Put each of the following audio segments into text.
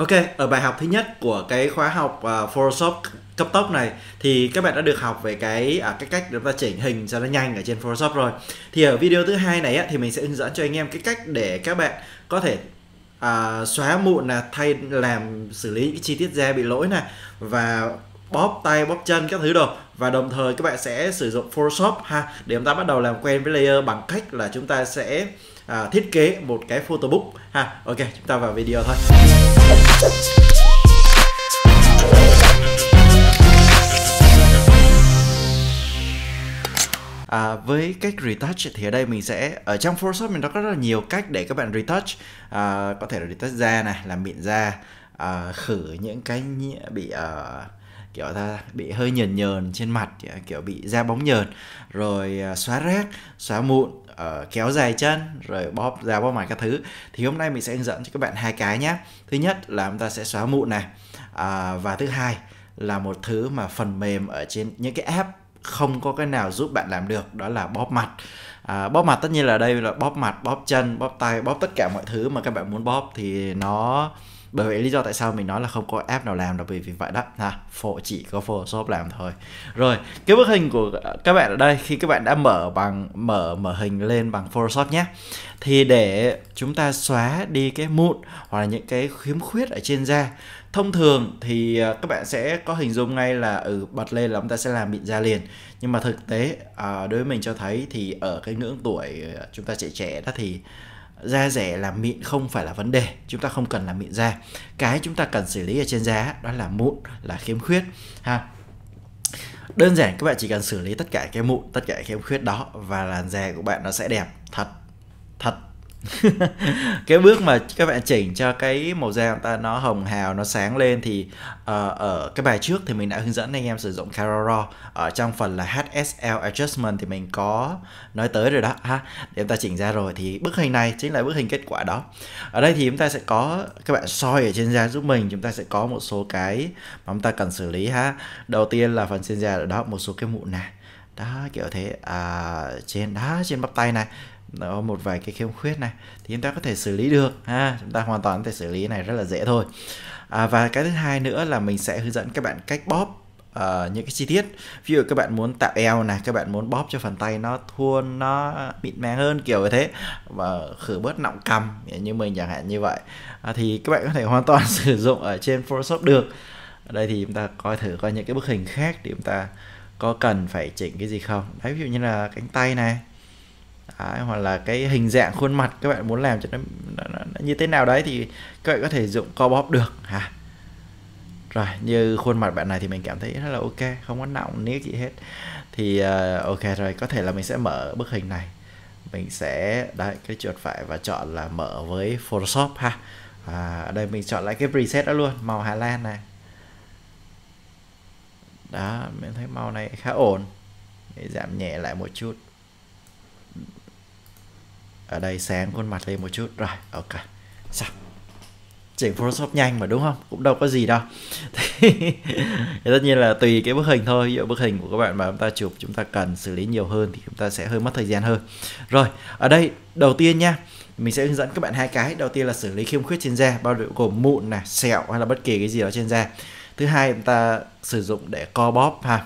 Ok, ở bài học thứ nhất của cái khóa học uh, Photoshop cấp tốc này thì các bạn đã được học về cái à, cái cách để chúng ta chỉnh hình cho nó nhanh ở trên Photoshop rồi. Thì ở video thứ hai này á, thì mình sẽ hướng dẫn cho anh em cái cách để các bạn có thể à, xóa mụn là thay làm xử lý những chi tiết da bị lỗi này và bóp tay bóp chân các thứ đồ và đồng thời các bạn sẽ sử dụng Photoshop ha để chúng ta bắt đầu làm quen với layer bằng cách là chúng ta sẽ à, thiết kế một cái photobook ha ok chúng ta vào video thôi À, với cách retouch thì ở đây mình sẽ ở trong Photoshop mình nó có rất là nhiều cách để các bạn retouch à, có thể là retouch da này làm miệng da à, khử những cái bị uh, kiểu ta bị hơi nhờn nhờn trên mặt kiểu bị da bóng nhờn rồi à, xóa rác xóa mụn uh, kéo dài chân rồi bóp da bóp mặt các thứ thì hôm nay mình sẽ hướng dẫn cho các bạn hai cái nhé thứ nhất là chúng ta sẽ xóa mụn này à, và thứ hai là một thứ mà phần mềm ở trên những cái app không có cái nào giúp bạn làm được đó là bóp mặt à, bóp mặt tất nhiên là đây là bóp mặt bóp chân bóp tay bóp tất cả mọi thứ mà các bạn muốn bóp thì nó bởi vậy lý do tại sao mình nói là không có app nào làm là bởi vì vậy đó ha phổ chỉ có photoshop làm thôi rồi cái bức hình của các bạn ở đây khi các bạn đã mở bằng mở mở hình lên bằng photoshop nhé thì để chúng ta xóa đi cái mụn hoặc là những cái khiếm khuyết ở trên da thông thường thì à, các bạn sẽ có hình dung ngay là ừ bật lên là chúng ta sẽ làm mịn da liền nhưng mà thực tế à, đối với mình cho thấy thì ở cái ngưỡng tuổi à, chúng ta trẻ trẻ đó thì da rẻ là mịn không phải là vấn đề chúng ta không cần làm mịn da cái chúng ta cần xử lý ở trên da đó là mụn là khiếm khuyết ha đơn giản các bạn chỉ cần xử lý tất cả cái mụn tất cả khiếm khuyết đó và làn da của bạn nó sẽ đẹp thật thật cái bước mà các bạn chỉnh cho cái màu da của ta nó hồng hào nó sáng lên thì uh, ở cái bài trước thì mình đã hướng dẫn anh em sử dụng Camera ở trong phần là HSL Adjustment thì mình có nói tới rồi đó ha để chúng ta chỉnh ra rồi thì bức hình này chính là bức hình kết quả đó ở đây thì chúng ta sẽ có các bạn soi ở trên da giúp mình chúng ta sẽ có một số cái mà chúng ta cần xử lý ha đầu tiên là phần trên da ở đó một số cái mụn này đó kiểu thế à, trên đó trên bắp tay này nó một vài cái khiếm khuyết này thì chúng ta có thể xử lý được ha chúng ta hoàn toàn có thể xử lý này rất là dễ thôi à, và cái thứ hai nữa là mình sẽ hướng dẫn các bạn cách bóp uh, những cái chi tiết ví dụ các bạn muốn tạo eo này các bạn muốn bóp cho phần tay nó thuôn nó mịn màng hơn kiểu như thế và khử bớt nọng cầm như mình chẳng hạn như vậy uh, thì các bạn có thể hoàn toàn sử dụng ở trên Photoshop được ở đây thì chúng ta coi thử coi những cái bức hình khác để chúng ta có cần phải chỉnh cái gì không đấy ví dụ như là cánh tay này đấy, hoặc là cái hình dạng khuôn mặt các bạn muốn làm cho nó, nó, nó, nó như thế nào đấy thì các bạn có thể dụng co bóp được ha rồi như khuôn mặt bạn này thì mình cảm thấy rất là ok không có nặng nếu gì hết thì uh, ok rồi có thể là mình sẽ mở bức hình này mình sẽ đấy cái chuột phải và chọn là mở với Photoshop ha à, ở đây mình chọn lại cái preset đó luôn màu Hà Lan này đó mình thấy màu này khá ổn để giảm nhẹ lại một chút ở đây sáng khuôn mặt lên một chút rồi ok xong chỉnh Photoshop nhanh mà đúng không cũng đâu có gì đâu thì tất nhiên là tùy cái bức hình thôi dụ bức hình của các bạn mà chúng ta chụp chúng ta cần xử lý nhiều hơn thì chúng ta sẽ hơi mất thời gian hơn rồi ở đây đầu tiên nha mình sẽ hướng dẫn các bạn hai cái đầu tiên là xử lý khiếm khuyết trên da bao gồm mụn này sẹo hay là bất kỳ cái gì đó trên da thứ hai chúng ta sử dụng để co bóp ha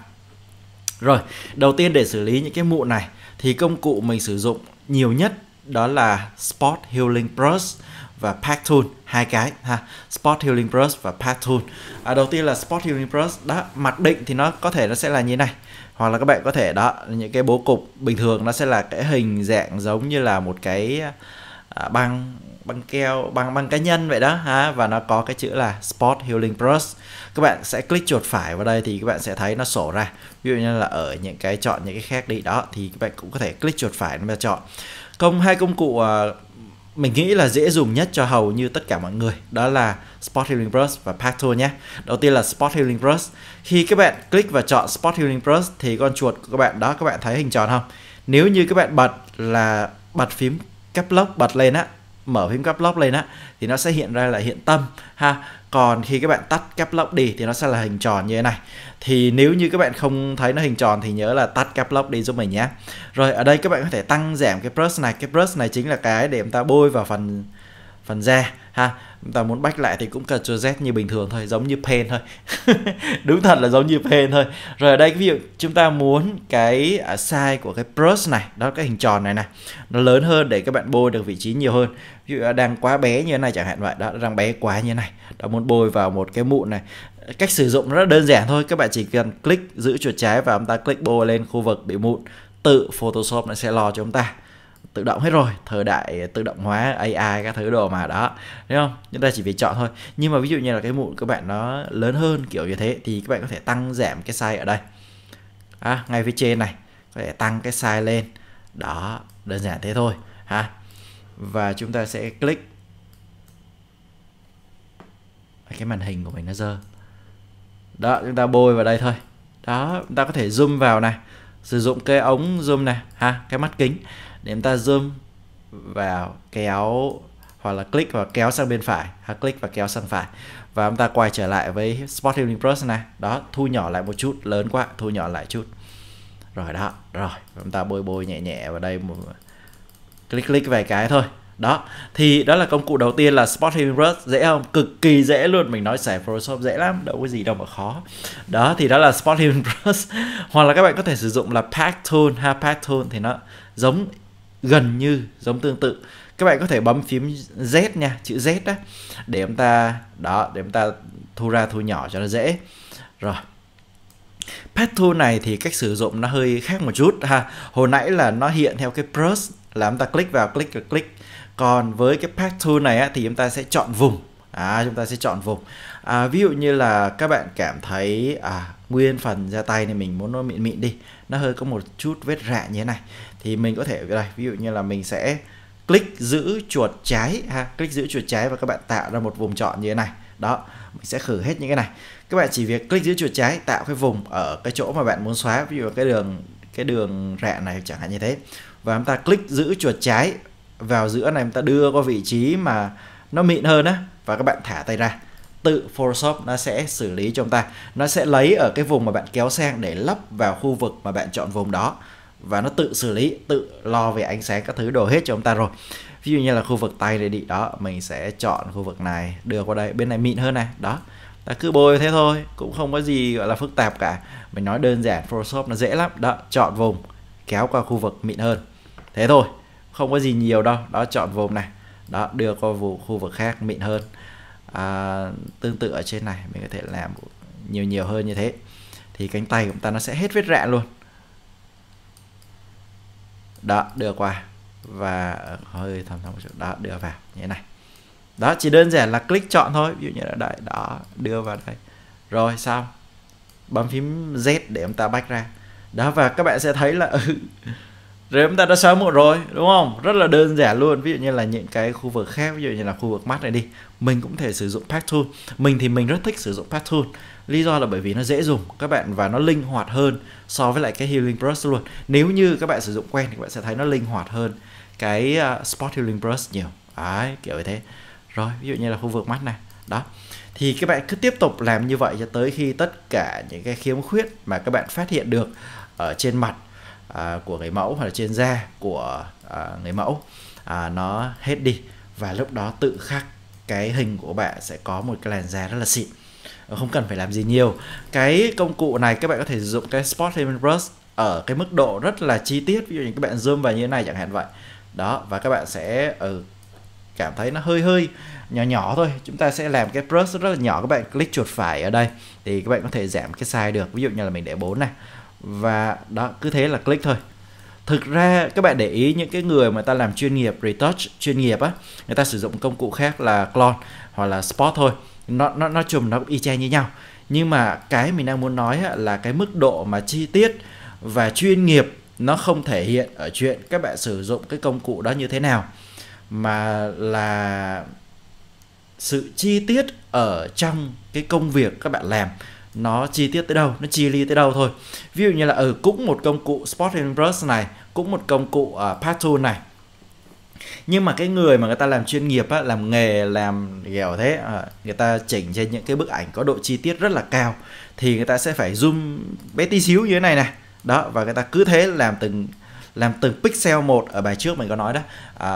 rồi đầu tiên để xử lý những cái mụn này thì công cụ mình sử dụng nhiều nhất đó là Spot Healing Brush và Pack Tool hai cái ha Spot Healing Brush và Pack Tool à, đầu tiên là Spot Healing Brush đó mặc định thì nó có thể nó sẽ là như này hoặc là các bạn có thể đó những cái bố cục bình thường nó sẽ là cái hình dạng giống như là một cái À, băng băng keo băng băng cá nhân vậy đó ha và nó có cái chữ là Sport Healing Plus các bạn sẽ click chuột phải vào đây thì các bạn sẽ thấy nó sổ ra ví dụ như là ở những cái chọn những cái khác đi đó thì các bạn cũng có thể click chuột phải để chọn công hai công cụ à, mình nghĩ là dễ dùng nhất cho hầu như tất cả mọi người đó là Sport Healing Plus và Pacto nhé. Đầu tiên là Sport Healing Plus. Khi các bạn click và chọn Sport Healing Plus thì con chuột của các bạn đó các bạn thấy hình tròn không? Nếu như các bạn bật là bật phím caps lock bật lên á mở phím caps lock lên á thì nó sẽ hiện ra là hiện tâm ha còn khi các bạn tắt caps lock đi thì nó sẽ là hình tròn như thế này thì nếu như các bạn không thấy nó hình tròn thì nhớ là tắt caps lock đi giúp mình nhé rồi ở đây các bạn có thể tăng giảm cái brush này cái brush này chính là cái để chúng ta bôi vào phần phần da ha chúng ta muốn bách lại thì cũng cần Ctrl Z như bình thường thôi giống như pen thôi đúng thật là giống như pen thôi rồi ở đây ví dụ chúng ta muốn cái à, size của cái brush này đó cái hình tròn này này nó lớn hơn để các bạn bôi được vị trí nhiều hơn ví dụ à, đang quá bé như thế này chẳng hạn vậy đó đang bé quá như thế này đó muốn bôi vào một cái mụn này cách sử dụng rất đơn giản thôi các bạn chỉ cần click giữ chuột trái và chúng ta click bôi lên khu vực bị mụn tự Photoshop nó sẽ lo cho chúng ta tự động hết rồi thời đại tự động hóa AI các thứ đồ mà đó đúng không chúng ta chỉ việc chọn thôi nhưng mà ví dụ như là cái mụn các bạn nó lớn hơn kiểu như thế thì các bạn có thể tăng giảm cái size ở đây à, ngay phía trên này có thể tăng cái size lên đó đơn giản thế thôi ha và chúng ta sẽ click cái màn hình của mình nó dơ đó chúng ta bôi vào đây thôi đó chúng ta có thể zoom vào này sử dụng cái ống zoom này ha cái mắt kính để chúng ta zoom vào kéo hoặc là click và kéo sang bên phải hoặc click và kéo sang phải và chúng ta quay trở lại với Spot Healing Plus này đó thu nhỏ lại một chút lớn quá thu nhỏ lại chút rồi đó rồi chúng ta bôi bôi nhẹ nhẹ vào đây một click click vài cái thôi đó thì đó là công cụ đầu tiên là Spot Healing Brush dễ không cực kỳ dễ luôn mình nói xài Photoshop dễ lắm đâu có gì đâu mà khó đó thì đó là Spot Healing Brush hoặc là các bạn có thể sử dụng là Pack Tool ha Pack Tool thì nó giống gần như giống tương tự các bạn có thể bấm phím Z nha chữ Z đó để chúng ta đó để chúng ta thu ra thu nhỏ cho nó dễ rồi Pet tool này thì cách sử dụng nó hơi khác một chút ha hồi nãy là nó hiện theo cái plus là chúng ta click vào click và click còn với cái path tool này á, thì chúng ta sẽ chọn vùng à, chúng ta sẽ chọn vùng à, ví dụ như là các bạn cảm thấy à, nguyên phần da tay này mình muốn nó mịn mịn đi nó hơi có một chút vết rạ như thế này thì mình có thể đây ví dụ như là mình sẽ click giữ chuột trái ha click giữ chuột trái và các bạn tạo ra một vùng chọn như thế này đó mình sẽ khử hết những cái này các bạn chỉ việc click giữ chuột trái tạo cái vùng ở cái chỗ mà bạn muốn xóa ví dụ cái đường cái đường rẽ này chẳng hạn như thế và chúng ta click giữ chuột trái vào giữa này chúng ta đưa qua vị trí mà nó mịn hơn á và các bạn thả tay ra tự Photoshop nó sẽ xử lý cho chúng ta nó sẽ lấy ở cái vùng mà bạn kéo sang để lắp vào khu vực mà bạn chọn vùng đó và nó tự xử lý tự lo về ánh sáng các thứ đồ hết cho chúng ta rồi ví dụ như là khu vực tay để đi đó mình sẽ chọn khu vực này đưa qua đây bên này mịn hơn này đó ta cứ bôi thế thôi cũng không có gì gọi là phức tạp cả mình nói đơn giản photoshop nó dễ lắm đó chọn vùng kéo qua khu vực mịn hơn thế thôi không có gì nhiều đâu đó chọn vùng này đó đưa qua vùng khu vực khác mịn hơn à, tương tự ở trên này mình có thể làm nhiều nhiều hơn như thế thì cánh tay của chúng ta nó sẽ hết vết rạn luôn đó đưa qua và ờ, hơi thầm thầm một chút đó đưa vào như thế này đó chỉ đơn giản là click chọn thôi ví dụ như là đây đó đưa vào đây rồi xong bấm phím Z để chúng ta bách ra đó và các bạn sẽ thấy là ừ, rồi chúng ta đã xóa một rồi đúng không rất là đơn giản luôn ví dụ như là những cái khu vực khác ví dụ như là khu vực mắt này đi mình cũng thể sử dụng pack tool mình thì mình rất thích sử dụng pack tool lý do là bởi vì nó dễ dùng các bạn và nó linh hoạt hơn so với lại cái Healing Brush luôn nếu như các bạn sử dụng quen thì các bạn sẽ thấy nó linh hoạt hơn cái uh, Spot Healing Brush nhiều đấy kiểu như thế rồi ví dụ như là khu vực mắt này đó thì các bạn cứ tiếp tục làm như vậy cho tới khi tất cả những cái khiếm khuyết mà các bạn phát hiện được ở trên mặt à, của người mẫu hoặc là trên da của à, người mẫu à, nó hết đi và lúc đó tự khắc cái hình của bạn sẽ có một cái làn da rất là xịn Ờ, không cần phải làm gì nhiều cái công cụ này các bạn có thể sử dụng cái Spot Payment Brush ở cái mức độ rất là chi tiết ví dụ như các bạn zoom vào như thế này chẳng hạn vậy đó và các bạn sẽ ở ừ, cảm thấy nó hơi hơi nhỏ nhỏ thôi chúng ta sẽ làm cái brush rất là nhỏ các bạn click chuột phải ở đây thì các bạn có thể giảm cái size được ví dụ như là mình để 4 này và đó cứ thế là click thôi thực ra các bạn để ý những cái người mà ta làm chuyên nghiệp retouch chuyên nghiệp á người ta sử dụng công cụ khác là clone hoặc là spot thôi nó nó nó chùm nó cũng y chang như nhau nhưng mà cái mình đang muốn nói là cái mức độ mà chi tiết và chuyên nghiệp nó không thể hiện ở chuyện các bạn sử dụng cái công cụ đó như thế nào mà là sự chi tiết ở trong cái công việc các bạn làm nó chi tiết tới đâu nó chi ly tới đâu thôi ví dụ như là ở ừ, cũng một công cụ Spot and Brush này cũng một công cụ uh, à, Pattern này nhưng mà cái người mà người ta làm chuyên nghiệp á, làm nghề làm kiểu thế à, người ta chỉnh trên những cái bức ảnh có độ chi tiết rất là cao thì người ta sẽ phải zoom bé tí xíu như thế này này đó và người ta cứ thế làm từng làm từng pixel một ở bài trước mình có nói đó à,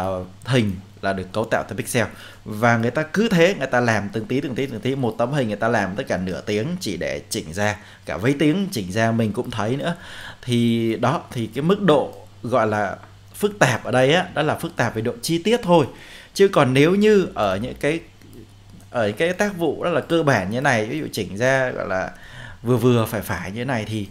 hình là được cấu tạo từ pixel và người ta cứ thế người ta làm từng tí từng tí từng tí một tấm hình người ta làm tất cả nửa tiếng chỉ để chỉnh ra cả mấy tiếng chỉnh ra mình cũng thấy nữa thì đó thì cái mức độ gọi là phức tạp ở đây á đó là phức tạp về độ chi tiết thôi chứ còn nếu như ở những cái ở những cái tác vụ đó là cơ bản như này ví dụ chỉnh ra gọi là vừa vừa phải phải như thế này thì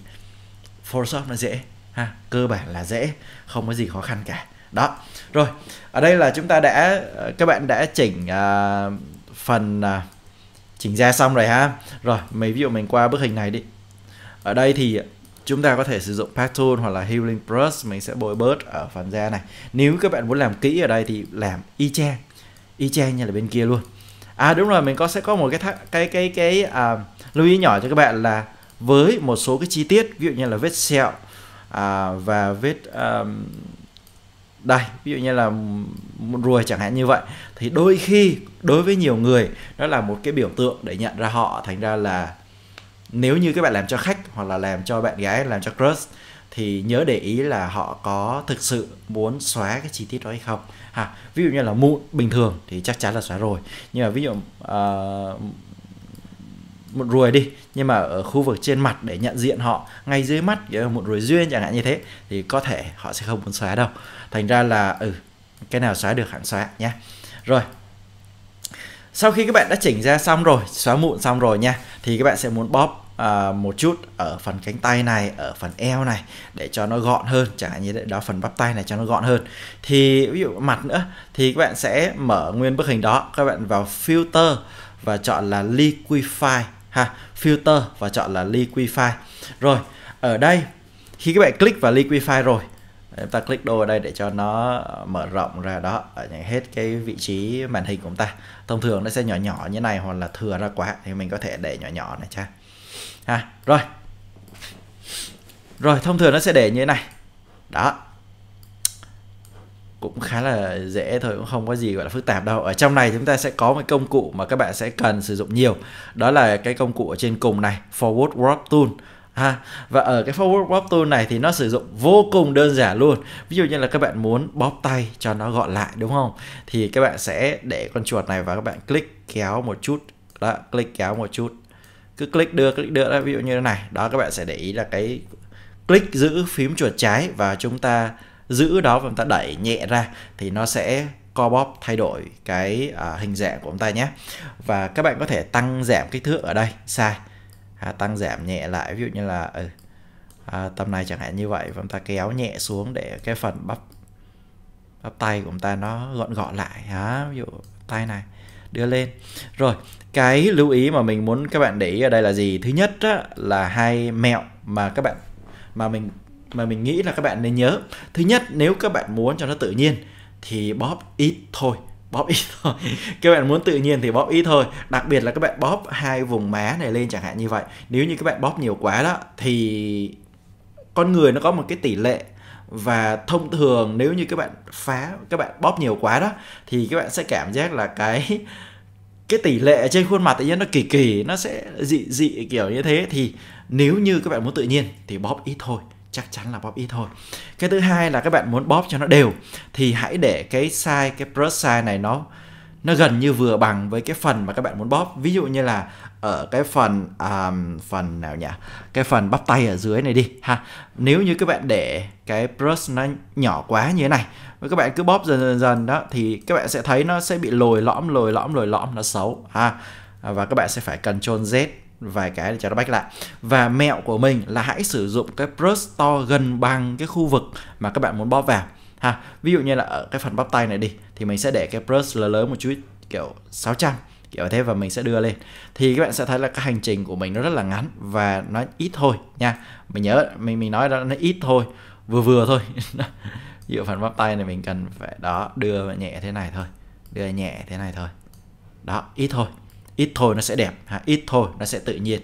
Photoshop nó dễ ha cơ bản là dễ không có gì khó khăn cả đó rồi ở đây là chúng ta đã ờ, các bạn đã chỉnh uh, phần uh, chỉnh ra xong rồi ha rồi mấy ví dụ mình qua bức hình này đi ở đây thì chúng ta có thể sử dụng Pattern hoặc là Healing Brush mình sẽ bôi bớt ở phần da này nếu các bạn muốn làm kỹ ở đây thì làm y chang y chang như là bên kia luôn à đúng rồi mình có sẽ có một cái thắc, cái cái cái à, lưu ý nhỏ cho các bạn là với một số cái chi tiết ví dụ như là vết sẹo à, và vết à, đây ví dụ như là ruồi chẳng hạn như vậy thì đôi khi đối với nhiều người nó là một cái biểu tượng để nhận ra họ thành ra là nếu như các bạn làm cho khách hoặc là làm cho bạn gái làm cho crush thì nhớ để ý là họ có thực sự muốn xóa cái chi tiết đó hay không ha ví dụ như là mụn bình thường thì chắc chắn là xóa rồi nhưng mà ví dụ uh, mụn ruồi đi nhưng mà ở khu vực trên mặt để nhận diện họ ngay dưới mắt mụn ruồi duyên chẳng hạn như thế thì có thể họ sẽ không muốn xóa đâu thành ra là ừ cái nào xóa được hẳn xóa nhé rồi sau khi các bạn đã chỉnh ra xong rồi xóa mụn xong rồi nha thì các bạn sẽ muốn bóp uh, một chút ở phần cánh tay này ở phần eo này để cho nó gọn hơn chẳng hạn như đó phần bắp tay này cho nó gọn hơn thì ví dụ mặt nữa thì các bạn sẽ mở nguyên bức hình đó các bạn vào filter và chọn là liquify ha filter và chọn là liquify rồi ở đây khi các bạn click vào liquify rồi chúng ta click đôi ở đây để cho nó mở rộng ra đó hết cái vị trí màn hình của chúng ta thông thường nó sẽ nhỏ nhỏ như này hoặc là thừa ra quá thì mình có thể để nhỏ nhỏ này cha ha rồi rồi thông thường nó sẽ để như thế này đó cũng khá là dễ thôi cũng không có gì gọi là phức tạp đâu ở trong này chúng ta sẽ có một công cụ mà các bạn sẽ cần sử dụng nhiều đó là cái công cụ ở trên cùng này forward warp tool ha và ở cái forward bob tool này thì nó sử dụng vô cùng đơn giản luôn ví dụ như là các bạn muốn bóp tay cho nó gọn lại đúng không thì các bạn sẽ để con chuột này và các bạn click kéo một chút đó click kéo một chút cứ click đưa click đưa đó ví dụ như thế này đó các bạn sẽ để ý là cái click giữ phím chuột trái và chúng ta giữ đó và chúng ta đẩy nhẹ ra thì nó sẽ co bóp thay đổi cái à, hình dạng của chúng ta nhé và các bạn có thể tăng giảm kích thước ở đây sai à, tăng giảm nhẹ lại ví dụ như là ở ừ, à, tầm này chẳng hạn như vậy và chúng ta kéo nhẹ xuống để cái phần bắp bắp tay của chúng ta nó gọn gọn lại à, ví dụ tay này đưa lên rồi cái lưu ý mà mình muốn các bạn để ý ở đây là gì thứ nhất á, là hai mẹo mà các bạn mà mình mà mình nghĩ là các bạn nên nhớ thứ nhất nếu các bạn muốn cho nó tự nhiên thì bóp ít thôi bóp ít thôi các bạn muốn tự nhiên thì bóp ít thôi đặc biệt là các bạn bóp hai vùng má này lên chẳng hạn như vậy nếu như các bạn bóp nhiều quá đó thì con người nó có một cái tỷ lệ và thông thường nếu như các bạn phá các bạn bóp nhiều quá đó thì các bạn sẽ cảm giác là cái cái tỷ lệ trên khuôn mặt tự nhiên nó kỳ kỳ nó sẽ dị dị kiểu như thế thì nếu như các bạn muốn tự nhiên thì bóp ít thôi chắc chắn là bóp ít thôi cái thứ hai là các bạn muốn bóp cho nó đều thì hãy để cái size cái brush size này nó nó gần như vừa bằng với cái phần mà các bạn muốn bóp ví dụ như là ở cái phần um, phần nào nhỉ cái phần bắp tay ở dưới này đi ha nếu như các bạn để cái brush nó nhỏ quá như thế này và các bạn cứ bóp dần dần dần đó thì các bạn sẽ thấy nó sẽ bị lồi lõm lồi lõm lồi lõm nó xấu ha và các bạn sẽ phải cần Ctrl Z vài cái để cho nó back lại và mẹo của mình là hãy sử dụng cái brush to gần bằng cái khu vực mà các bạn muốn bóp vào ha ví dụ như là ở cái phần bắp tay này đi thì mình sẽ để cái brush lớn lớn một chút kiểu 600 kiểu thế và mình sẽ đưa lên thì các bạn sẽ thấy là cái hành trình của mình nó rất là ngắn và nó ít thôi nha mình nhớ mình mình nói đó nó ít thôi vừa vừa thôi ví phần bắp tay này mình cần phải đó đưa nhẹ thế này thôi đưa nhẹ thế này thôi đó ít thôi ít thôi nó sẽ đẹp ha ít thôi nó sẽ tự nhiên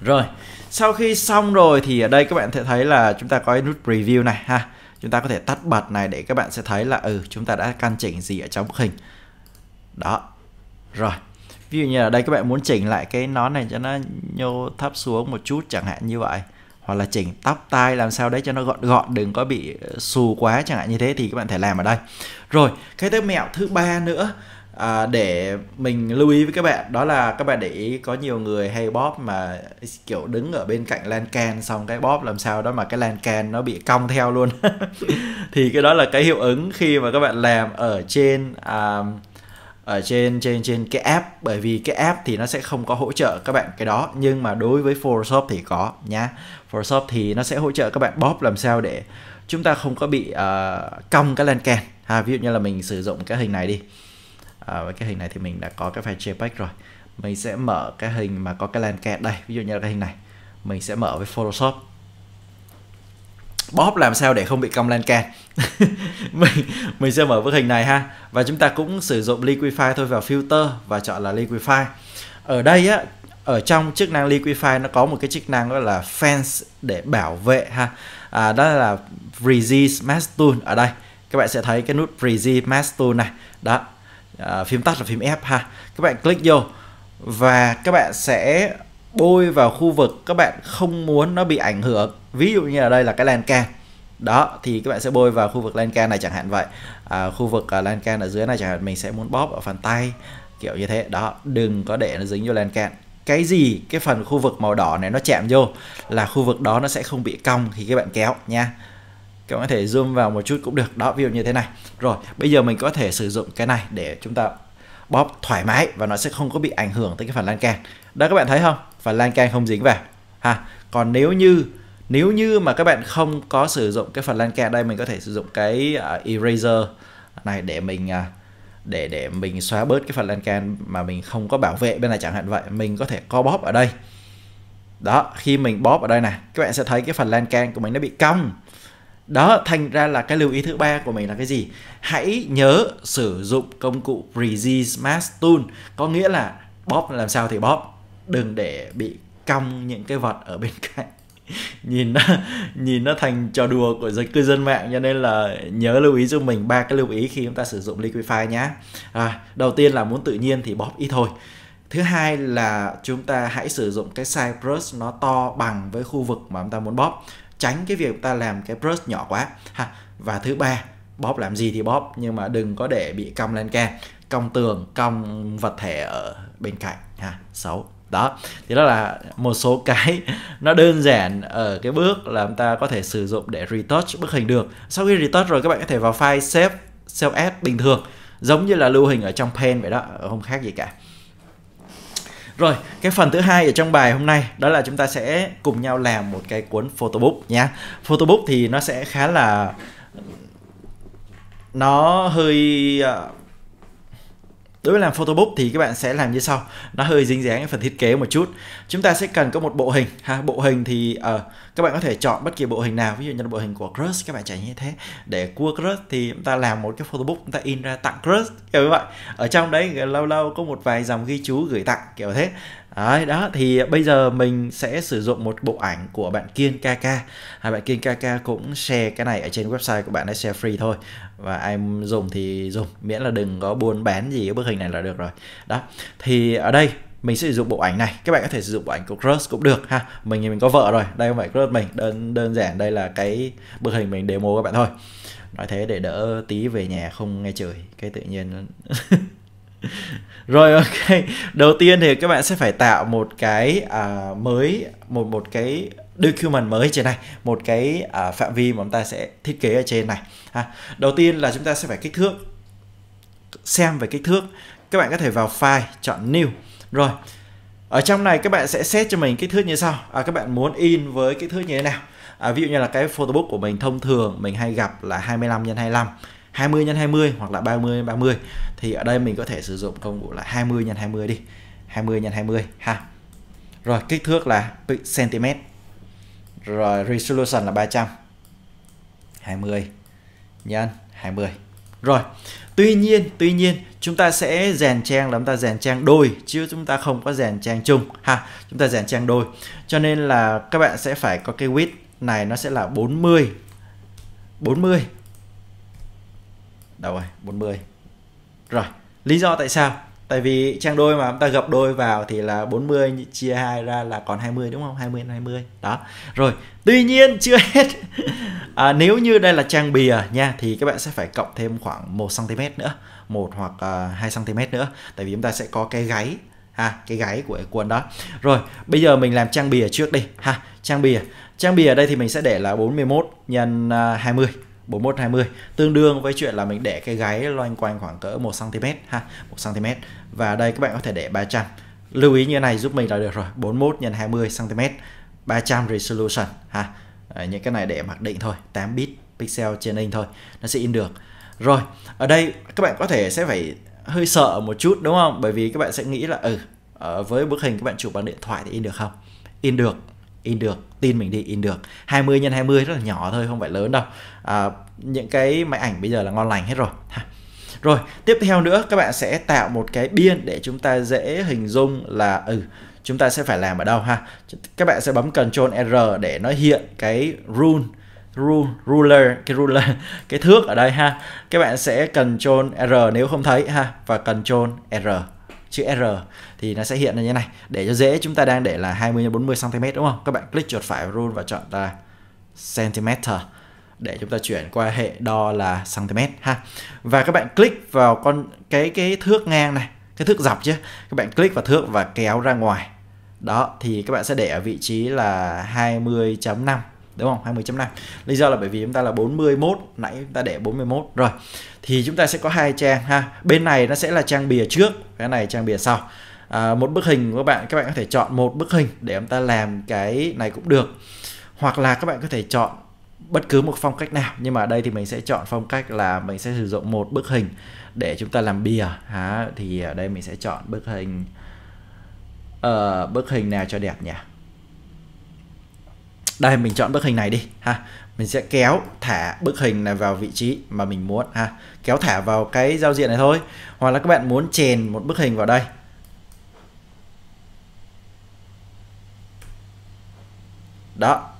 rồi sau khi xong rồi thì ở đây các bạn sẽ thấy là chúng ta có cái nút preview này ha chúng ta có thể tắt bật này để các bạn sẽ thấy là ừ chúng ta đã căn chỉnh gì ở trong bức hình đó rồi ví dụ như ở đây các bạn muốn chỉnh lại cái nón này cho nó nhô thấp xuống một chút chẳng hạn như vậy hoặc là chỉnh tóc tai làm sao đấy cho nó gọn gọn đừng có bị ờ, xù quá chẳng hạn như thế thì các bạn thể làm ở đây rồi cái tiếp mẹo thứ ba nữa à, để mình lưu ý với các bạn đó là các bạn để ý có nhiều người hay bóp mà kiểu đứng ở bên cạnh lan can xong cái bóp làm sao đó mà cái lan can nó bị cong theo luôn thì cái đó là cái hiệu ứng khi mà các bạn làm ở trên à, ở trên trên trên cái app bởi vì cái app thì nó sẽ không có hỗ trợ các bạn cái đó nhưng mà đối với Photoshop thì có nhá Photoshop thì nó sẽ hỗ trợ các bạn bóp làm sao để chúng ta không có bị uh, cong cái lan can ha ví dụ như là mình sử dụng cái hình này đi à, với cái hình này thì mình đã có cái file JPEG rồi mình sẽ mở cái hình mà có cái lan kẹt đây ví dụ như là cái hình này mình sẽ mở với Photoshop bóp làm sao để không bị cong lan kẹt mình mình sẽ mở bức hình này ha và chúng ta cũng sử dụng liquify thôi vào filter và chọn là liquify ở đây á ở trong chức năng liquify nó có một cái chức năng gọi là fence để bảo vệ ha à, đó là resist mask tool ở đây các bạn sẽ thấy cái nút resist mask tool này đó uh, à, phím tắt là phím F ha các bạn click vô và các bạn sẽ bôi vào khu vực các bạn không muốn nó bị ảnh hưởng ví dụ như ở đây là cái lan can đó thì các bạn sẽ bôi vào khu vực lan can này chẳng hạn vậy à, khu vực uh, lan can ở dưới này chẳng hạn mình sẽ muốn bóp ở phần tay kiểu như thế đó đừng có để nó dính vô lan can cái gì cái phần khu vực màu đỏ này nó chạm vô là khu vực đó nó sẽ không bị cong khi các bạn kéo nha các bạn có thể zoom vào một chút cũng được đó ví dụ như thế này rồi bây giờ mình có thể sử dụng cái này để chúng ta bóp thoải mái và nó sẽ không có bị ảnh hưởng tới cái phần lan can đó các bạn thấy không phần lan can không dính vào ha còn nếu như nếu như mà các bạn không có sử dụng cái phần lan can đây mình có thể sử dụng cái uh, eraser này để mình uh, để để mình xóa bớt cái phần lan can mà mình không có bảo vệ bên này chẳng hạn vậy mình có thể co bóp ở đây đó khi mình bóp ở đây này các bạn sẽ thấy cái phần lan can của mình nó bị cong đó thành ra là cái lưu ý thứ ba của mình là cái gì hãy nhớ sử dụng công cụ Prezi Mask Tool có nghĩa là bóp làm sao thì bóp đừng để bị cong những cái vật ở bên cạnh nhìn nó nhìn nó thành trò đùa của giới cư dân mạng cho nên là nhớ lưu ý cho mình ba cái lưu ý khi chúng ta sử dụng liquify nhé à, đầu tiên là muốn tự nhiên thì bóp ít thôi thứ hai là chúng ta hãy sử dụng cái size brush nó to bằng với khu vực mà chúng ta muốn bóp tránh cái việc ta làm cái brush nhỏ quá ha và thứ ba bóp làm gì thì bóp nhưng mà đừng có để bị cong lên can cong tường cong vật thể ở bên cạnh ha xấu đó thì đó là một số cái nó đơn giản ở cái bước là chúng ta có thể sử dụng để retouch bức hình được sau khi retouch rồi các bạn có thể vào file save save as bình thường giống như là lưu hình ở trong pen vậy đó không khác gì cả rồi, cái phần thứ hai ở trong bài hôm nay đó là chúng ta sẽ cùng nhau làm một cái cuốn photobook nhé. Photobook thì nó sẽ khá là nó hơi ờ, Đối với làm photobook thì các bạn sẽ làm như sau. Nó hơi dính dáng phần thiết kế một chút. Chúng ta sẽ cần có một bộ hình ha. Bộ hình thì uh, các bạn có thể chọn bất kỳ bộ hình nào, ví dụ như là bộ hình của crush các bạn chạy như thế. Để cua crush thì chúng ta làm một cái photobook chúng ta in ra tặng crush kiểu như vậy. Ở trong đấy lâu lâu có một vài dòng ghi chú gửi tặng kiểu thế. Đấy, đó thì bây giờ mình sẽ sử dụng một bộ ảnh của bạn Kiên KK à, bạn Kiên KK cũng share cái này ở trên website của bạn ấy share free thôi và ai dùng thì dùng miễn là đừng có buôn bán gì cái bức hình này là được rồi đó thì ở đây mình sẽ sử dụng bộ ảnh này các bạn có thể sử dụng bộ ảnh của crush cũng được ha mình thì mình có vợ rồi đây không phải crush mình đơn đơn giản đây là cái bức hình mình demo các bạn thôi nói thế để đỡ tí về nhà không nghe chửi cái tự nhiên rồi ok đầu tiên thì các bạn sẽ phải tạo một cái uh, mới một một cái document mới trên này một cái uh, phạm vi mà chúng ta sẽ thiết kế ở trên này ha. đầu tiên là chúng ta sẽ phải kích thước xem về kích thước các bạn có thể vào file chọn new rồi ở trong này các bạn sẽ set cho mình kích thước như sau à, các bạn muốn in với kích thước như thế nào à, ví dụ như là cái photobook của mình thông thường mình hay gặp là 25 x 25 20 x 20 hoặc là 30 x 30 thì ở đây mình có thể sử dụng công cụ là 20 x 20 đi 20 x 20 ha rồi kích thước là cm rồi resolution là 300 20 nhân 20 rồi tuy nhiên tuy nhiên chúng ta sẽ rèn trang là chúng ta rèn trang đôi chứ chúng ta không có rèn trang chung ha chúng ta rèn trang đôi cho nên là các bạn sẽ phải có cái width này nó sẽ là 40 40 đâu rồi 40 rồi lý do tại sao tại vì trang đôi mà chúng ta gập đôi vào thì là 40 chia 2 ra là còn 20 đúng không 20 20 đó rồi tuy nhiên chưa hết à, nếu như đây là trang bìa nha thì các bạn sẽ phải cộng thêm khoảng 1 cm nữa một hoặc uh, à, cm nữa tại vì chúng ta sẽ có cái gáy ha cái gáy của cái quần đó rồi bây giờ mình làm trang bìa trước đi ha trang bìa trang bìa ở đây thì mình sẽ để là 41 nhân uh, à, 20 4120 tương đương với chuyện là mình để cái gáy loanh quanh khoảng cỡ 1 cm ha, 1 cm. Và đây các bạn có thể để 300. Lưu ý như này giúp mình là được rồi, 41 x 20 cm, 300 resolution ha. À, những cái này để mặc định thôi, 8 bit pixel trên in thôi, nó sẽ in được. Rồi, ở đây các bạn có thể sẽ phải hơi sợ một chút đúng không? Bởi vì các bạn sẽ nghĩ là ừ, với bức hình các bạn chụp bằng điện thoại thì in được không? In được, in được tin mình đi in được 20 x 20 rất là nhỏ thôi không phải lớn đâu à, những cái máy ảnh bây giờ là ngon lành hết rồi rồi tiếp theo nữa các bạn sẽ tạo một cái biên để chúng ta dễ hình dung là ừ chúng ta sẽ phải làm ở đâu ha các bạn sẽ bấm Ctrl R để nó hiện cái rule rule ruler cái ruler cái thước ở đây ha các bạn sẽ Ctrl R nếu không thấy ha và Ctrl R chữ R thì nó sẽ hiện là như thế này để cho dễ chúng ta đang để là 20 x 40 cm đúng không các bạn click chuột phải vào rule và chọn là centimeter để chúng ta chuyển qua hệ đo là cm ha và các bạn click vào con cái cái thước ngang này cái thước dọc chứ các bạn click vào thước và kéo ra ngoài đó thì các bạn sẽ để ở vị trí là 20.5 đúng không 20.5 lý do là bởi vì chúng ta là 41 nãy chúng ta để 41 rồi thì chúng ta sẽ có hai trang ha bên này nó sẽ là trang bìa trước cái này trang bìa sau à, một bức hình của các bạn các bạn có thể chọn một bức hình để chúng ta làm cái này cũng được hoặc là các bạn có thể chọn bất cứ một phong cách nào nhưng mà ở đây thì mình sẽ chọn phong cách là mình sẽ sử dụng một bức hình để chúng ta làm bìa ha thì ở đây mình sẽ chọn bức hình uh, bức hình nào cho đẹp nhỉ đây mình chọn bức hình này đi ha mình sẽ kéo thả bức hình này vào vị trí mà mình muốn ha kéo thả vào cái giao diện này thôi hoặc là các bạn muốn chèn một bức hình vào đây đó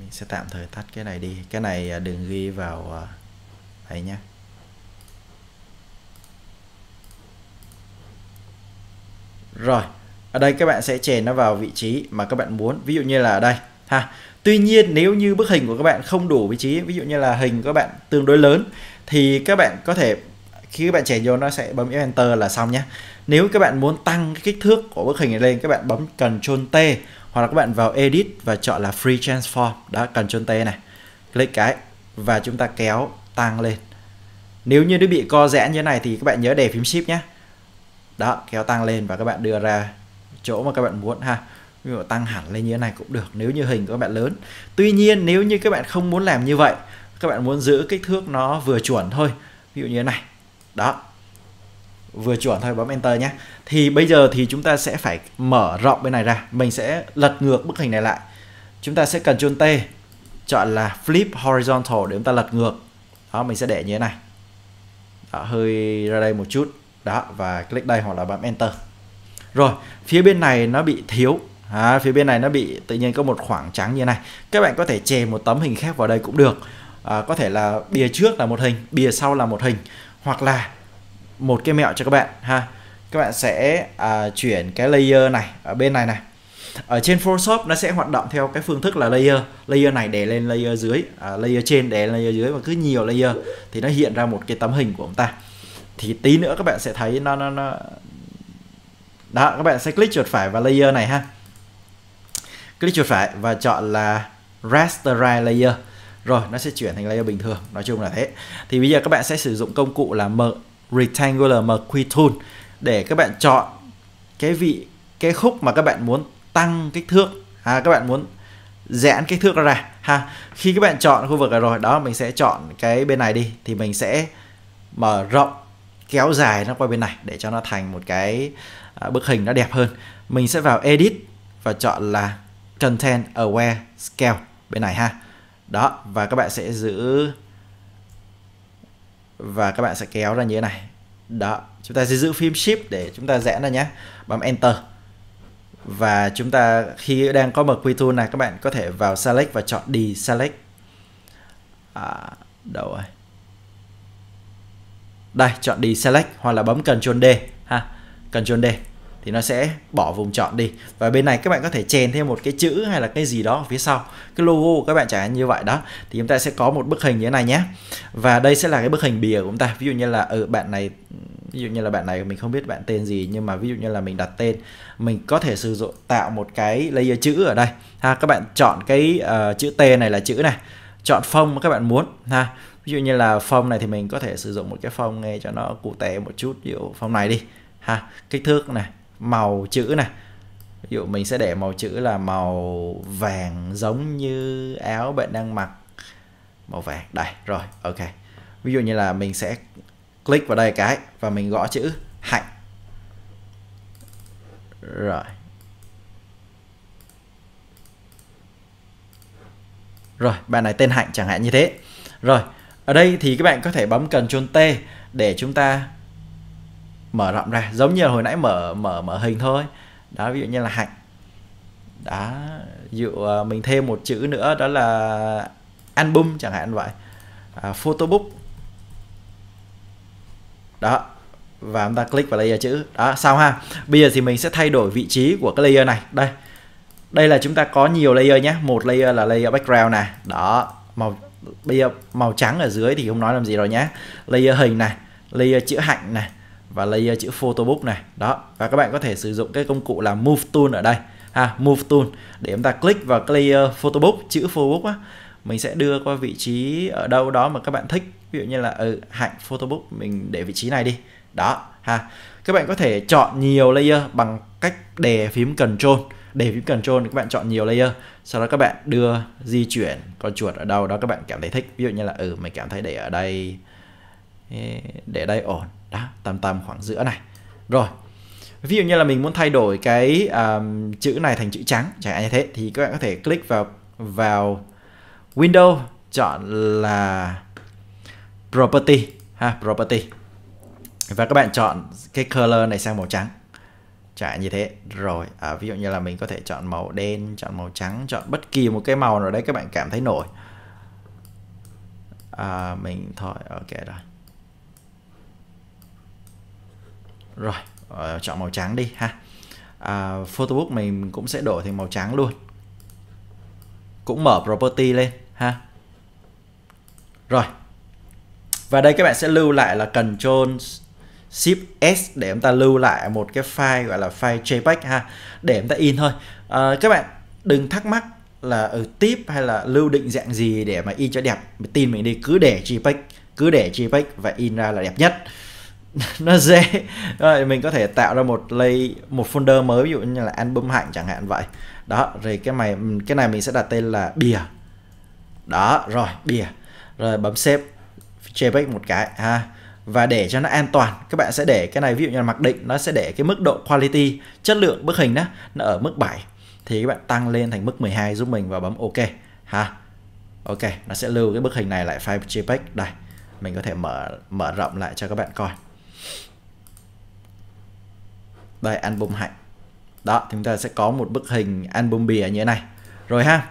mình sẽ tạm thời tắt cái này đi cái này à, đừng ghi vào à, ấy nhé rồi ở đây các bạn sẽ chèn nó vào vị trí mà các bạn muốn ví dụ như là ở đây ha tuy nhiên nếu như bức hình của các bạn không đủ vị trí ví dụ như là hình của các bạn tương đối lớn thì các bạn có thể khi các bạn chèn vô nó sẽ bấm enter là xong nhé nếu các bạn muốn tăng cái kích thước của bức hình này lên các bạn bấm Ctrl T hoặc là các bạn vào edit và chọn là free transform đó Ctrl T này click cái và chúng ta kéo tăng lên nếu như nó bị co giãn như thế này thì các bạn nhớ để phím shift nhé đó kéo tăng lên và các bạn đưa ra chỗ mà các bạn muốn ha ví dụ tăng hẳn lên như thế này cũng được nếu như hình của các bạn lớn tuy nhiên nếu như các bạn không muốn làm như vậy các bạn muốn giữ kích thước nó vừa chuẩn thôi ví dụ như thế này đó vừa chuẩn thôi bấm enter nhé thì bây giờ thì chúng ta sẽ phải mở rộng bên này ra mình sẽ lật ngược bức hình này lại chúng ta sẽ cần Ctrl T chọn là flip horizontal để chúng ta lật ngược đó mình sẽ để như thế này đó, hơi ra đây một chút đó và click đây hoặc là bấm enter rồi phía bên này nó bị thiếu à, phía bên này nó bị tự nhiên có một khoảng trắng như này các bạn có thể chè một tấm hình khác vào đây cũng được à, có thể là bìa trước là một hình bìa sau là một hình hoặc là một cái mẹo cho các bạn ha các bạn sẽ à, chuyển cái layer này ở bên này này ở trên Photoshop nó sẽ hoạt động theo cái phương thức là layer layer này để lên layer dưới à, layer trên để lên layer dưới và cứ nhiều layer thì nó hiện ra một cái tấm hình của chúng ta thì tí nữa các bạn sẽ thấy nó nó nó đó các bạn sẽ click chuột phải vào layer này ha click chuột phải và chọn là rasterize layer rồi nó sẽ chuyển thành layer bình thường nói chung là thế thì bây giờ các bạn sẽ sử dụng công cụ là M rectangular mq tool để các bạn chọn cái vị cái khúc mà các bạn muốn tăng kích thước à, các bạn muốn giãn kích thước ra ha khi các bạn chọn khu vực này rồi đó mình sẽ chọn cái bên này đi thì mình sẽ mở rộng kéo dài nó qua bên này để cho nó thành một cái à, bức hình nó đẹp hơn mình sẽ vào edit và chọn là content aware scale bên này ha đó và các bạn sẽ giữ và các bạn sẽ kéo ra như thế này đó chúng ta sẽ giữ phím shift để chúng ta giãn ra nhé bấm enter và chúng ta khi đang có mực quy tool này các bạn có thể vào select và chọn deselect à, đâu rồi đây chọn đi select hoặc là bấm Ctrl D ha Ctrl D thì nó sẽ bỏ vùng chọn đi và bên này các bạn có thể chèn thêm một cái chữ hay là cái gì đó phía sau cái logo của các bạn chẳng hạn như vậy đó thì chúng ta sẽ có một bức hình như thế này nhé và đây sẽ là cái bức hình bìa của chúng ta ví dụ như là ở ừ, bạn này ví dụ như là bạn này mình không biết bạn tên gì nhưng mà ví dụ như là mình đặt tên mình có thể sử dụng tạo một cái layer chữ ở đây ha các bạn chọn cái uh, chữ T này là chữ này chọn phông mà các bạn muốn ha ví dụ như là phông này thì mình có thể sử dụng một cái phông nghe cho nó cụ thể một chút ví dụ phông này đi ha kích thước này màu chữ này ví dụ mình sẽ để màu chữ là màu vàng giống như áo bạn đang mặc màu vàng đây rồi ok ví dụ như là mình sẽ click vào đây cái và mình gõ chữ hạnh rồi rồi bạn này tên hạnh chẳng hạn như thế rồi ở đây thì các bạn có thể bấm Ctrl T để chúng ta mở rộng ra giống như hồi nãy mở mở mở hình thôi đó ví dụ như là hạnh đó ví dụ à, mình thêm một chữ nữa đó là album chẳng hạn vậy à, photobook đó và chúng ta click vào layer chữ đó sao ha bây giờ thì mình sẽ thay đổi vị trí của cái layer này đây đây là chúng ta có nhiều layer nhé một layer là layer background này đó màu bây giờ màu trắng ở dưới thì không nói làm gì rồi nhé layer hình này layer chữ hạnh này và layer chữ photobook này đó và các bạn có thể sử dụng cái công cụ là move tool ở đây ha move tool để chúng ta click vào cái layer photobook chữ photobook á mình sẽ đưa qua vị trí ở đâu đó mà các bạn thích ví dụ như là ở ừ, hạnh photobook mình để vị trí này đi đó ha các bạn có thể chọn nhiều layer bằng cách đè phím control để phím control các bạn chọn nhiều layer sau đó các bạn đưa di chuyển con chuột ở đâu đó các bạn cảm thấy thích ví dụ như là ừ mình cảm thấy để ở đây để ở đây ổn đó tầm tầm khoảng giữa này rồi ví dụ như là mình muốn thay đổi cái um, chữ này thành chữ trắng chẳng hạn như thế thì các bạn có thể click vào vào window chọn là property ha property và các bạn chọn cái color này sang màu trắng chẳng như thế rồi à, ví dụ như là mình có thể chọn màu đen chọn màu trắng chọn bất kỳ một cái màu nào đấy các bạn cảm thấy nổi à, mình thôi ok rồi rồi ờ, chọn màu trắng đi ha à, photobook mình cũng sẽ đổi thành màu trắng luôn cũng mở property lên ha rồi và đây các bạn sẽ lưu lại là control ship s để chúng ta lưu lại một cái file gọi là file jpeg ha để chúng ta in thôi à, các bạn đừng thắc mắc là ở tip hay là lưu định dạng gì để mà in cho đẹp tin mình đi cứ để jpeg cứ để jpeg và in ra là đẹp nhất nó dễ rồi mình có thể tạo ra một lay một folder mới ví dụ như là album hạnh chẳng hạn vậy đó rồi cái này cái này mình sẽ đặt tên là bìa đó rồi bìa rồi bấm Save jpeg một cái ha và để cho nó an toàn các bạn sẽ để cái này ví dụ như là mặc định nó sẽ để cái mức độ quality chất lượng bức hình đó nó ở mức 7 thì các bạn tăng lên thành mức 12 giúp mình và bấm ok ha ok nó sẽ lưu cái bức hình này lại file jpeg đây mình có thể mở mở rộng lại cho các bạn coi đây album hạnh đó chúng ta sẽ có một bức hình album bìa như thế này rồi ha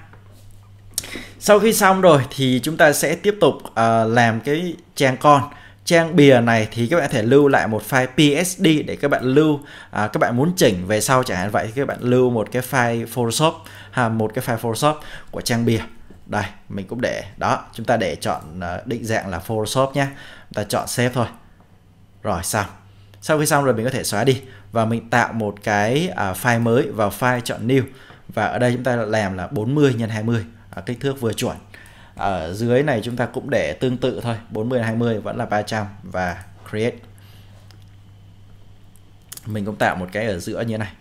sau khi xong rồi thì chúng ta sẽ tiếp tục uh, làm cái trang con trang bìa này thì các bạn có thể lưu lại một file PSD để các bạn lưu à, các bạn muốn chỉnh về sau chẳng hạn vậy thì các bạn lưu một cái file Photoshop à, một cái file Photoshop của trang bìa đây mình cũng để đó chúng ta để chọn à, định dạng là Photoshop nhé ta chọn save thôi rồi xong sau khi xong rồi mình có thể xóa đi và mình tạo một cái à, file mới vào file chọn new và ở đây chúng ta làm là 40 x 20 à, kích thước vừa chuẩn ở dưới này chúng ta cũng để tương tự thôi 40 20 vẫn là 300 và create mình cũng tạo một cái ở giữa như này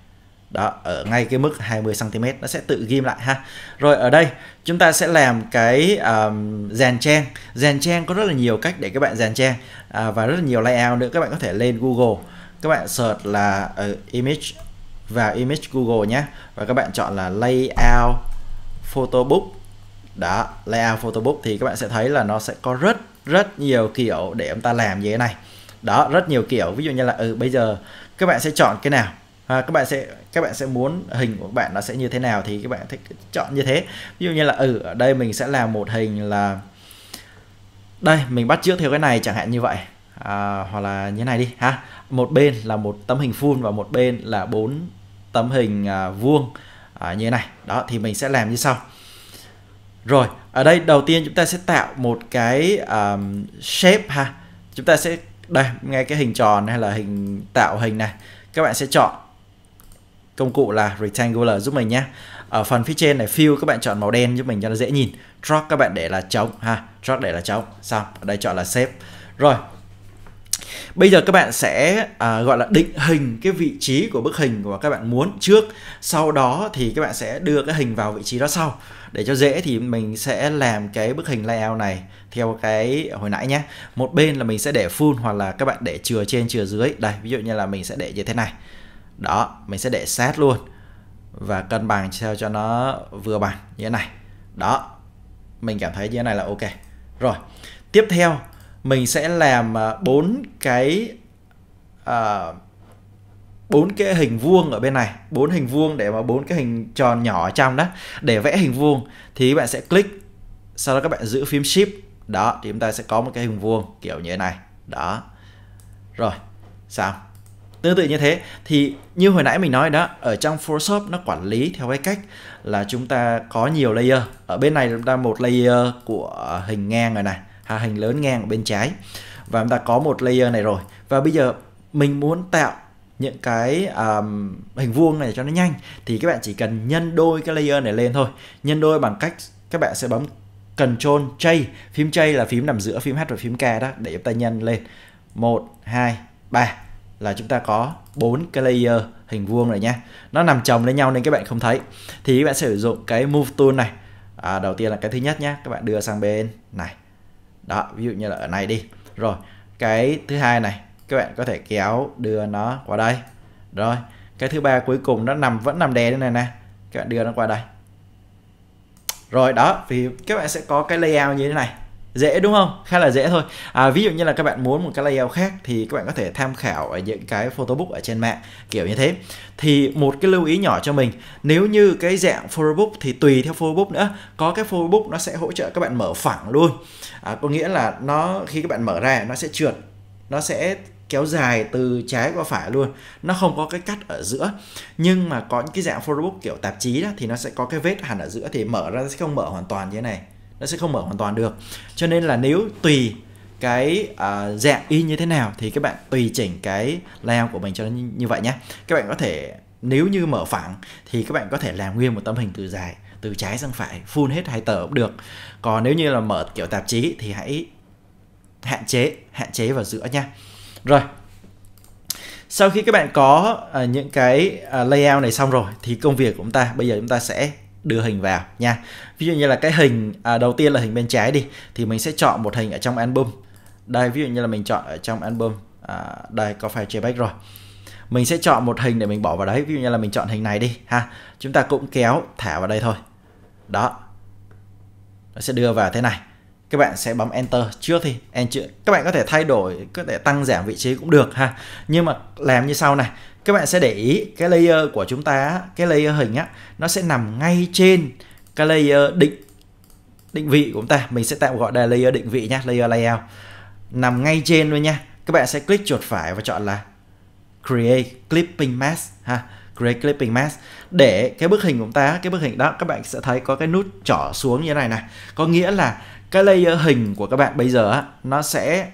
đó ở ngay cái mức 20 cm nó sẽ tự ghim lại ha rồi ở đây chúng ta sẽ làm cái um, dàn trang dàn trang có rất là nhiều cách để các bạn dàn trang à, và rất là nhiều layout nữa các bạn có thể lên Google các bạn search là ở ờ, image vào image Google nhé và các bạn chọn là layout photobook đó layout photobook thì các bạn sẽ thấy là nó sẽ có rất rất nhiều kiểu để chúng ta làm như thế này đó rất nhiều kiểu ví dụ như là ừ bây giờ các bạn sẽ chọn cái nào à, các bạn sẽ các bạn sẽ muốn hình của bạn nó sẽ như thế nào thì các bạn thích chọn như thế ví dụ như là ừ ở đây mình sẽ làm một hình là đây mình bắt trước theo cái này chẳng hạn như vậy à, hoặc là như này đi ha một bên là một tấm hình full và một bên là bốn tấm hình à, vuông à, như thế này đó thì mình sẽ làm như sau rồi, ở đây đầu tiên chúng ta sẽ tạo một cái um, shape ha. Chúng ta sẽ đây ngay cái hình tròn hay là hình tạo hình này. Các bạn sẽ chọn công cụ là rectangular giúp mình nhé. Ở phần phía trên này fill các bạn chọn màu đen giúp mình cho nó dễ nhìn. Drop các bạn để là trống ha. Drop để là trống. Xong, ở đây chọn là shape. Rồi, bây giờ các bạn sẽ à, gọi là định hình cái vị trí của bức hình của các bạn muốn trước sau đó thì các bạn sẽ đưa cái hình vào vị trí đó sau để cho dễ thì mình sẽ làm cái bức hình layout này theo cái hồi nãy nhé một bên là mình sẽ để full hoặc là các bạn để chừa trên chừa dưới đây ví dụ như là mình sẽ để như thế này đó mình sẽ để sát luôn và cân bằng sao cho nó vừa bằng như thế này đó mình cảm thấy như thế này là ok rồi tiếp theo mình sẽ làm à, bốn cái à, bốn uh, cái hình vuông ở bên này bốn hình vuông để mà bốn cái hình tròn nhỏ ở trong đó để vẽ hình vuông thì các bạn sẽ click sau đó các bạn giữ phím shift đó thì chúng ta sẽ có một cái hình vuông kiểu như thế này đó rồi sao tương tự như thế thì như hồi nãy mình nói đó ở trong Photoshop nó quản lý theo cái cách là chúng ta có nhiều layer ở bên này chúng ta một layer của hình ngang rồi này hà hình lớn ngang bên trái và chúng ta có một layer này rồi và bây giờ mình muốn tạo những cái um, hình vuông này cho nó nhanh thì các bạn chỉ cần nhân đôi cái layer này lên thôi nhân đôi bằng cách các bạn sẽ bấm Ctrl J phím J là phím nằm giữa phím H và phím K đó để chúng ta nhân lên 1, 2, 3 là chúng ta có bốn cái layer hình vuông này nhé nó nằm chồng lên nhau nên các bạn không thấy thì các bạn sử dụng cái move tool này à, đầu tiên là cái thứ nhất nhé các bạn đưa sang bên này đó ví dụ như là ở này đi rồi cái thứ hai này các bạn có thể kéo đưa nó qua đây rồi cái thứ ba cuối cùng nó nằm vẫn nằm đè như này nè các bạn đưa nó qua đây rồi đó thì các bạn sẽ có cái layout như thế này dễ đúng không khá là dễ thôi à, ví dụ như là các bạn muốn một cái layout khác thì các bạn có thể tham khảo ở những cái photobook ở trên mạng kiểu như thế thì một cái lưu ý nhỏ cho mình nếu như cái dạng photobook thì tùy theo photobook nữa có cái photobook nó sẽ hỗ trợ các bạn mở phẳng luôn à, có nghĩa là nó khi các bạn mở ra nó sẽ trượt nó sẽ kéo dài từ trái qua phải luôn nó không có cái cắt ở giữa nhưng mà có những cái dạng photobook kiểu tạp chí đó thì nó sẽ có cái vết hẳn ở giữa thì mở ra sẽ không mở hoàn toàn như thế này nó sẽ không mở hoàn toàn được cho nên là nếu tùy cái uh, dạng y như thế nào thì các bạn tùy chỉnh cái layout của mình cho nó như, như vậy nhé các bạn có thể nếu như mở phẳng thì các bạn có thể làm nguyên một tấm hình từ dài từ trái sang phải full hết hai tờ cũng được còn nếu như là mở kiểu tạp chí thì hãy hạn chế hạn chế vào giữa nha rồi sau khi các bạn có uh, những cái uh, layout này xong rồi thì công việc của chúng ta bây giờ chúng ta sẽ đưa hình vào nha ví dụ như là cái hình à, đầu tiên là hình bên trái đi thì mình sẽ chọn một hình ở trong album đây ví dụ như là mình chọn ở trong album à, đây có phải jpeg rồi mình sẽ chọn một hình để mình bỏ vào đấy ví dụ như là mình chọn hình này đi ha chúng ta cũng kéo thả vào đây thôi đó nó sẽ đưa vào thế này các bạn sẽ bấm enter trước thì enter các bạn có thể thay đổi có thể tăng giảm vị trí cũng được ha nhưng mà làm như sau này các bạn sẽ để ý cái layer của chúng ta cái layer hình á nó sẽ nằm ngay trên cái layer định định vị của chúng ta mình sẽ tạm gọi là layer định vị nhá layer layout nằm ngay trên luôn nha các bạn sẽ click chuột phải và chọn là create clipping mask ha create clipping mask để cái bức hình của chúng ta cái bức hình đó các bạn sẽ thấy có cái nút trỏ xuống như thế này này có nghĩa là cái layer hình của các bạn bây giờ nó sẽ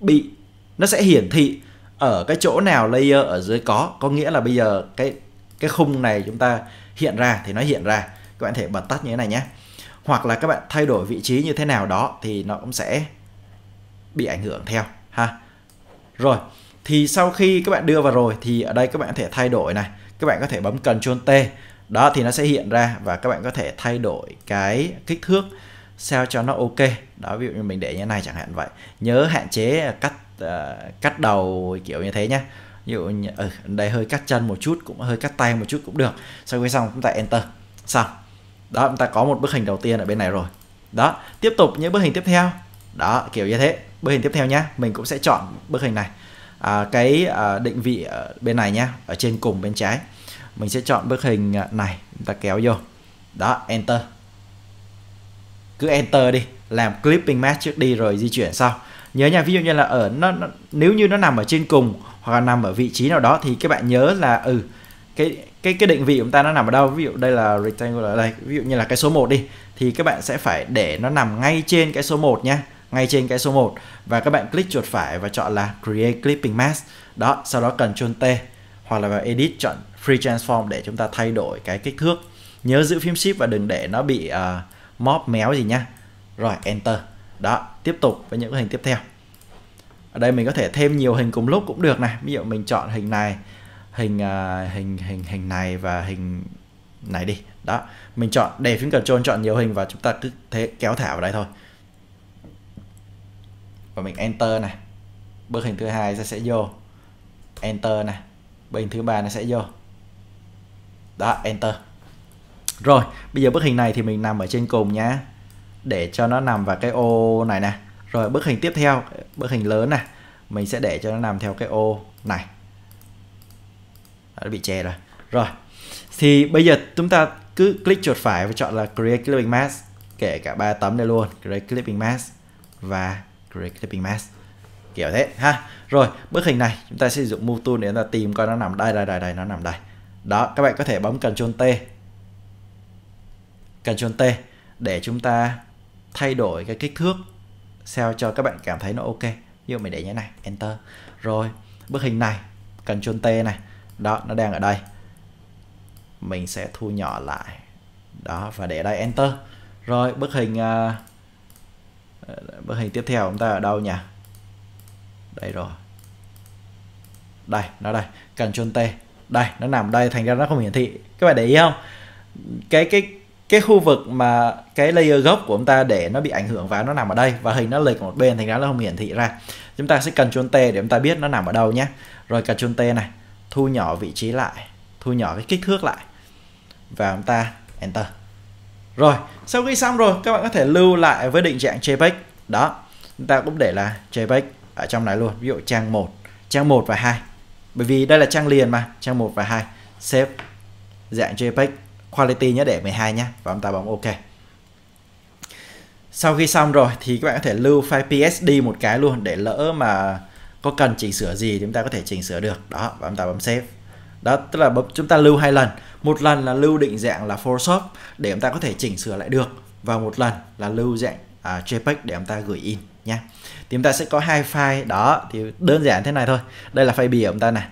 bị nó sẽ hiển thị ở cái chỗ nào layer ở dưới có có nghĩa là bây giờ cái cái khung này chúng ta hiện ra thì nó hiện ra các bạn thể bật tắt như thế này nhé hoặc là các bạn thay đổi vị trí như thế nào đó thì nó cũng sẽ bị ảnh hưởng theo ha rồi thì sau khi các bạn đưa vào rồi thì ở đây các bạn có thể thay đổi này các bạn có thể bấm Ctrl T đó thì nó sẽ hiện ra và các bạn có thể thay đổi cái kích thước sao cho nó ok đó ví dụ như mình để như này chẳng hạn vậy nhớ hạn chế cắt Ờ, cắt đầu kiểu như thế nhá ví dụ ở ờ, đây hơi cắt chân một chút cũng hơi cắt tay một chút cũng được sau khi xong chúng ta enter xong đó chúng ta có một bức hình đầu tiên ở bên này rồi đó tiếp tục những bức hình tiếp theo đó kiểu như thế bức hình tiếp theo nhá mình cũng sẽ chọn bức hình này à, cái à, định vị ở bên này nhá ở trên cùng bên trái mình sẽ chọn bức hình à, này chúng ta kéo vô đó enter cứ enter đi làm clipping mask trước đi rồi di chuyển sau nhớ nha ví dụ như là ở nó, nó nếu như nó nằm ở trên cùng hoặc là nằm ở vị trí nào đó thì các bạn nhớ là ừ cái cái cái định vị của chúng ta nó nằm ở đâu ví dụ đây là rectangle ở đây ví dụ như là cái số 1 đi thì các bạn sẽ phải để nó nằm ngay trên cái số 1 nhé ngay trên cái số 1 và các bạn click chuột phải và chọn là create clipping mask đó sau đó cần Ctrl T hoặc là vào edit chọn free transform để chúng ta thay đổi cái kích thước nhớ giữ phím shift và đừng để nó bị uh, móp méo gì nhá rồi enter đó tiếp tục với những hình tiếp theo ở đây mình có thể thêm nhiều hình cùng lúc cũng được này ví dụ mình chọn hình này hình uh, hình hình hình này và hình này đi đó mình chọn để phím control chọn nhiều hình và chúng ta cứ thế kéo thả vào đây thôi và mình enter này bước hình thứ hai sẽ sẽ vô enter này bước hình thứ ba nó sẽ vô đó enter rồi bây giờ bức hình này thì mình nằm ở trên cùng nhá để cho nó nằm vào cái ô này nè rồi bức hình tiếp theo bức hình lớn này mình sẽ để cho nó nằm theo cái ô này Đó, nó bị che rồi rồi thì bây giờ chúng ta cứ click chuột phải và chọn là create clipping mask kể cả ba tấm này luôn create clipping mask và create clipping mask kiểu thế ha rồi bức hình này chúng ta sẽ sử dụng move tool để chúng ta tìm coi nó nằm đây đây đây đây nó nằm đây đó các bạn có thể bấm Ctrl T Ctrl T để chúng ta thay đổi cái kích thước sao cho các bạn cảm thấy nó ok như mình để như thế này enter rồi bức hình này cần Ctrl T này đó nó đang ở đây mình sẽ thu nhỏ lại đó và để đây enter rồi bức hình uh, bức hình tiếp theo chúng ta ở đâu nhỉ đây rồi đây nó đây cần Ctrl T đây nó nằm đây thành ra nó không hiển thị các bạn để ý không cái cái cái khu vực mà cái layer gốc của chúng ta để nó bị ảnh hưởng vào nó nằm ở đây và hình nó lệch một bên thành ra nó không hiển thị ra chúng ta sẽ cần Ctrl T để chúng ta biết nó nằm ở đâu nhé rồi Ctrl T này thu nhỏ vị trí lại thu nhỏ cái kích thước lại và chúng ta Enter rồi sau khi xong rồi các bạn có thể lưu lại với định dạng JPEG đó chúng ta cũng để là JPEG ở trong này luôn ví dụ trang 1 trang 1 và 2 bởi vì đây là trang liền mà trang 1 và 2 save dạng JPEG quality nhớ để 12 nhé và chúng ta bấm ok sau khi xong rồi thì các bạn có thể lưu file psd một cái luôn để lỡ mà có cần chỉnh sửa gì chúng ta có thể chỉnh sửa được đó và chúng ta bấm save đó tức là bấm chúng ta lưu hai lần một lần là lưu định dạng là photoshop để chúng ta có thể chỉnh sửa lại được và một lần là lưu dạng à, jpeg để chúng ta gửi in nhé thì chúng ta sẽ có hai file đó thì đơn giản thế này thôi đây là file bìa của chúng ta này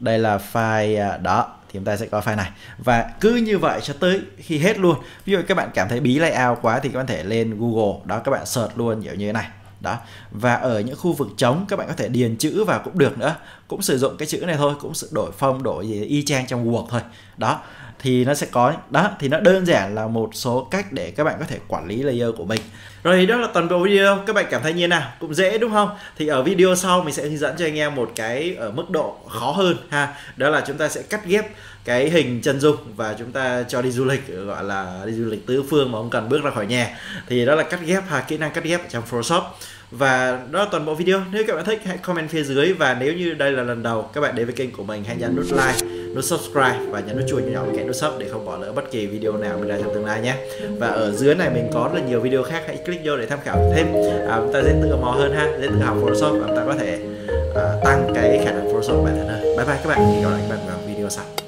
đây là file à, đó thì chúng ta sẽ có file này và cứ như vậy cho tới khi hết luôn ví dụ các bạn cảm thấy bí layout quá thì các bạn thể lên Google đó các bạn search luôn kiểu như thế này đó và ở những khu vực trống các bạn có thể điền chữ vào cũng được nữa cũng sử dụng cái chữ này thôi cũng sự đổi phông đổi gì y chang trong Word thôi đó thì nó sẽ có đó thì nó đơn giản là một số cách để các bạn có thể quản lý layer của mình rồi thì đó là toàn bộ video các bạn cảm thấy như nào cũng dễ đúng không thì ở video sau mình sẽ hướng dẫn cho anh em một cái ở ờ, mức độ khó hơn ha đó là chúng ta sẽ cắt ghép cái hình chân dung và chúng ta cho đi du lịch gọi là đi du lịch tứ phương mà không cần bước ra khỏi nhà thì đó là cắt ghép ha kỹ năng cắt ghép trong Photoshop và đó là toàn bộ video nếu các bạn thích hãy comment phía dưới và nếu như đây là lần đầu các bạn đến với kênh của mình hãy nhấn nút like nút subscribe và nhấn nút chuông nhỏ bên cạnh nút sub để không bỏ lỡ bất kỳ video nào mình ra trong tương lai nhé và ở dưới này mình có rất nhiều video khác hãy click vô để tham khảo thêm à, chúng ta sẽ tự mò hơn ha sẽ tự học photoshop và chúng ta có thể à, tăng cái khả năng photoshop của bạn hơn bye bye các bạn hẹn gặp lại các bạn vào video sau